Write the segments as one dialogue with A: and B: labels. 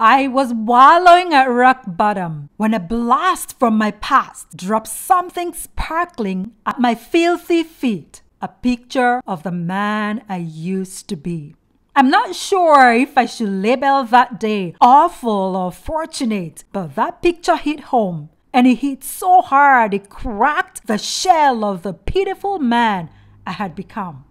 A: I was wallowing at rock bottom when a blast from my past dropped something sparkling at my filthy feet a picture of the man I used to be. I'm not sure if I should label that day awful or fortunate, but that picture hit home and it hit so hard it cracked the shell of the pitiful man I had become.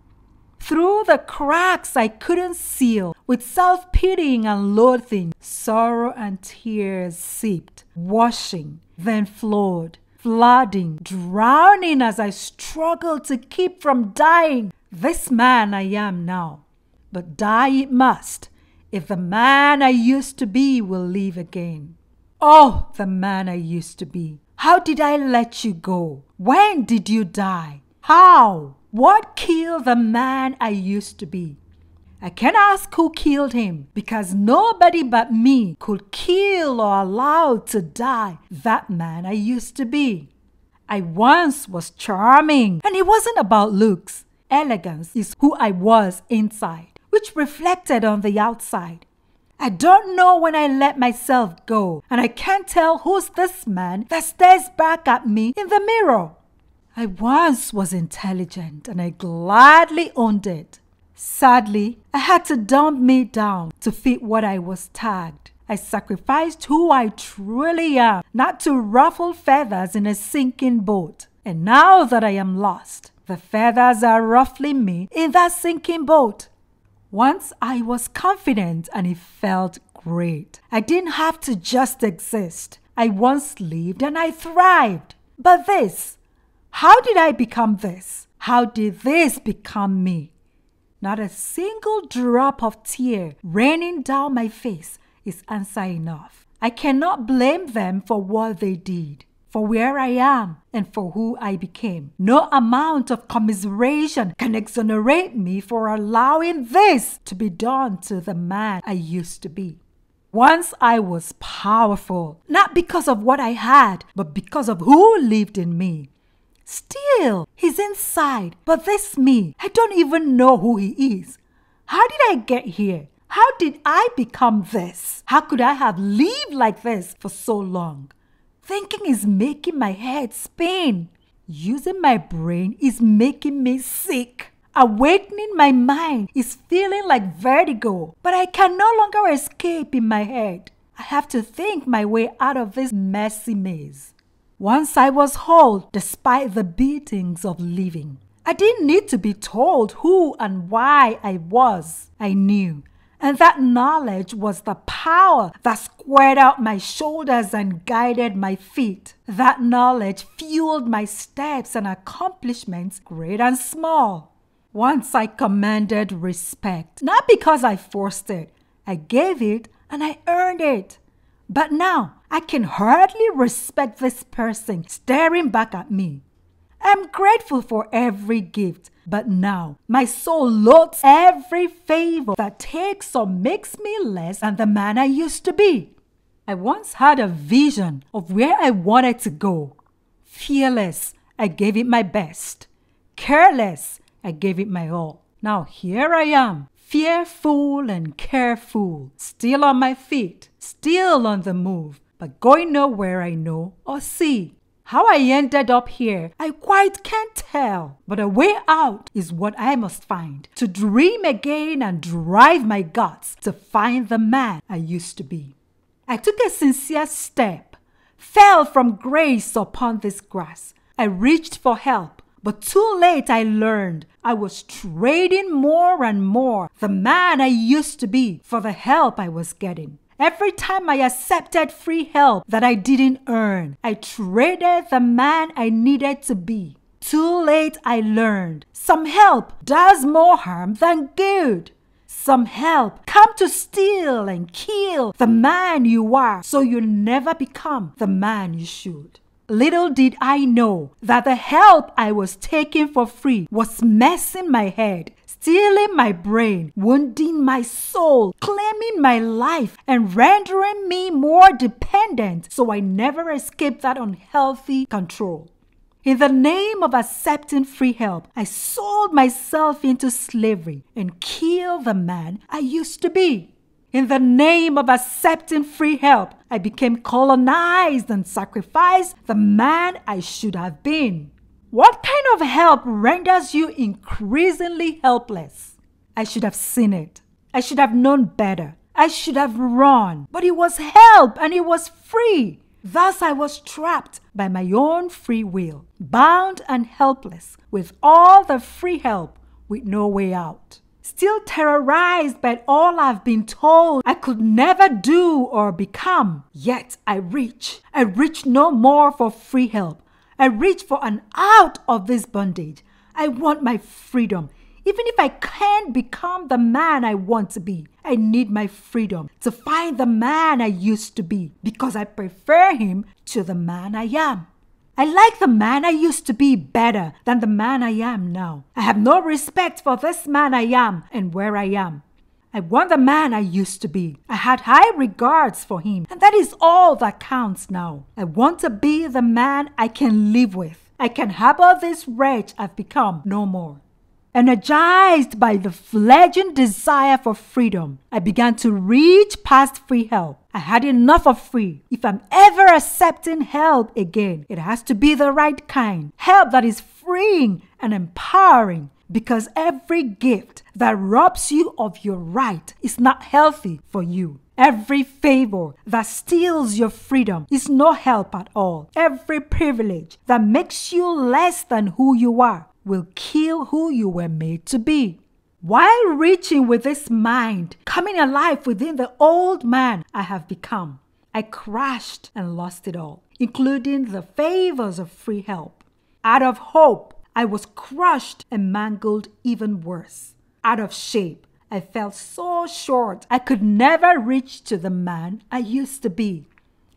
A: Through the cracks I couldn't seal, with self pitying and loathing, sorrow and tears seeped, washing, then flowed, flooding, drowning as I struggled to keep from dying. This man I am now, but die it must, if the man I used to be will live again. Oh, the man I used to be! How did I let you go? When did you die? How? What killed the man I used to be? I can't ask who killed him because nobody but me could kill or allow to die that man I used to be. I once was charming, and it wasn't about looks. Elegance is who I was inside, which reflected on the outside. I don't know when I let myself go, and I can't tell who's this man that stares back at me in the mirror. I once was intelligent and I gladly owned it. Sadly, I had to dumb me down to fit what I was tagged. I sacrificed who I truly am, not to ruffle feathers in a sinking boat. And now that I am lost, the feathers are ruffling me in that sinking boat. Once I was confident and it felt great. I didn't have to just exist. I once lived and I thrived. But this, how did I become this? How did this become me? Not a single drop of tear raining down my face is answer enough. I cannot blame them for what they did, for where I am, and for who I became. No amount of commiseration can exonerate me for allowing this to be done to the man I used to be. Once I was powerful, not because of what I had, but because of who lived in me. Still, he's inside. But this me. I don't even know who he is. How did I get here? How did I become this? How could I have lived like this for so long? Thinking is making my head spin. Using my brain is making me sick. Awakening my mind is feeling like vertigo, but I can no longer escape in my head. I have to think my way out of this messy maze. Once I was whole despite the beatings of living. I didn't need to be told who and why I was. I knew. And that knowledge was the power that squared out my shoulders and guided my feet. That knowledge fueled my steps and accomplishments, great and small. Once I commanded respect, not because I forced it, I gave it and I earned it. But now, I can hardly respect this person staring back at me. I'm grateful for every gift, but now my soul loathes every favor that takes or makes me less than the man I used to be. I once had a vision of where I wanted to go. Fearless, I gave it my best. Careless, I gave it my all. Now here I am, fearful and careful, still on my feet, still on the move, but going nowhere I know or see. How I ended up here, I quite can't tell. But a way out is what I must find to dream again and drive my guts to find the man I used to be. I took a sincere step, fell from grace upon this grass. I reached for help, but too late I learned I was trading more and more the man I used to be for the help I was getting. Every time I accepted free help that I didn't earn, I traded the man I needed to be. Too late, I learned. Some help does more harm than good. Some help come to steal and kill the man you are so you never become the man you should. Little did I know that the help I was taking for free was messing my head stealing my brain, wounding my soul, claiming my life, and rendering me more dependent so I never escape that unhealthy control. In the name of accepting free help, I sold myself into slavery and killed the man I used to be. In the name of accepting free help, I became colonized and sacrificed the man I should have been. What kind of help renders you increasingly helpless? I should have seen it. I should have known better. I should have run. But it was help and it was free. Thus I was trapped by my own free will, bound and helpless, with all the free help, with no way out. Still terrorized by all I've been told I could never do or become. Yet I reach. I reach no more for free help. I reach for an out of this bondage. I want my freedom. Even if I can't become the man I want to be, I need my freedom to find the man I used to be because I prefer him to the man I am. I like the man I used to be better than the man I am now. I have no respect for this man I am and where I am. I want the man I used to be. I had high regards for him, and that is all that counts now. I want to be the man I can live with. I can harbor this wretch I've become no more. Energized by the fledgling desire for freedom, I began to reach past free help. I had enough of free. If I'm ever accepting help again, it has to be the right kind help that is freeing and empowering because every gift that robs you of your right is not healthy for you. Every favor that steals your freedom is no help at all. Every privilege that makes you less than who you are will kill who you were made to be. While reaching with this mind, coming alive within the old man I have become, I crashed and lost it all, including the favors of free help. Out of hope, I was crushed and mangled even worse. Out of shape, I felt so short I could never reach to the man I used to be.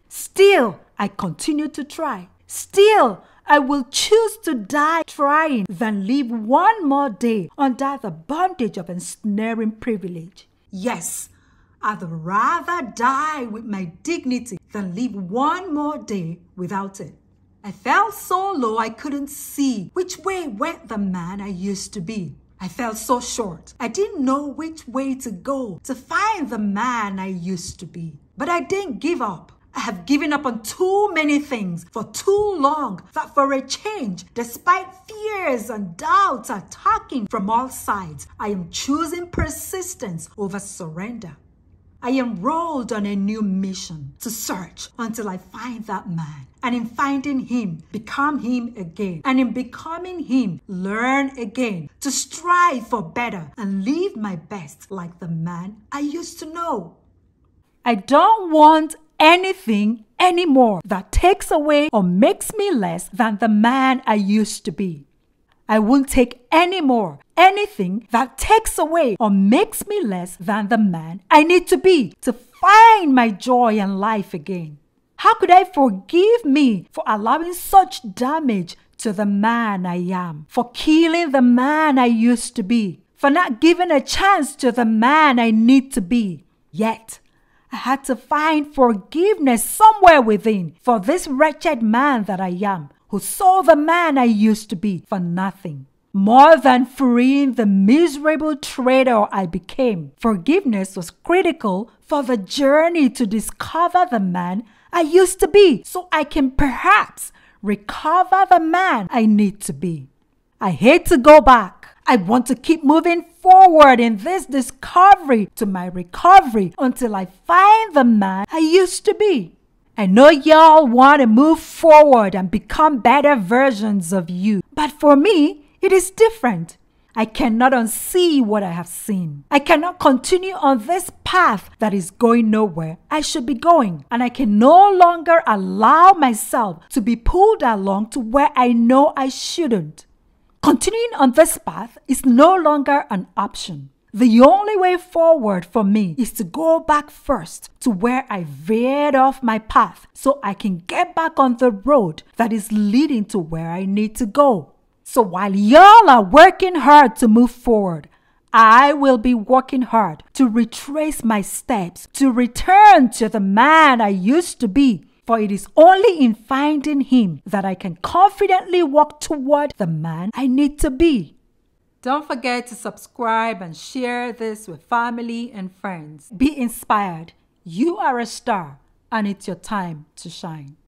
A: Still, I continued to try. Still, I will choose to die trying than live one more day under the bondage of ensnaring privilege. Yes, I'd rather die with my dignity than live one more day without it. I fell so low I couldn't see which way went the man I used to be. I fell so short. I didn't know which way to go to find the man I used to be. But I didn't give up. I have given up on too many things for too long that for a change, despite fears and doubts attacking from all sides, I am choosing persistence over surrender. I enrolled on a new mission to search until I find that man. And in finding him, become him again. And in becoming him, learn again to strive for better and live my best like the man I used to know. I don't want anything anymore that takes away or makes me less than the man I used to be. I won't take any more anything that takes away or makes me less than the man I need to be to find my joy and life again. How could I forgive me for allowing such damage to the man I am, for killing the man I used to be, for not giving a chance to the man I need to be? Yet, I had to find forgiveness somewhere within for this wretched man that I am, who saw the man I used to be for nothing. More than freeing the miserable traitor I became, forgiveness was critical for the journey to discover the man I used to be so I can perhaps recover the man I need to be. I hate to go back. I want to keep moving forward in this discovery to my recovery until I find the man I used to be. I know y'all want to move forward and become better versions of you, but for me, it is different. I cannot unsee what I have seen. I cannot continue on this path that is going nowhere. I should be going, and I can no longer allow myself to be pulled along to where I know I shouldn't. Continuing on this path is no longer an option. The only way forward for me is to go back first to where I veered off my path so I can get back on the road that is leading to where I need to go. So while y'all are working hard to move forward, I will be working hard to retrace my steps, to return to the man I used to be. For it is only in finding him that I can confidently walk toward the man I need to be. Don't forget to subscribe and share this with family and friends. Be inspired. You are a star, and it's your time to shine.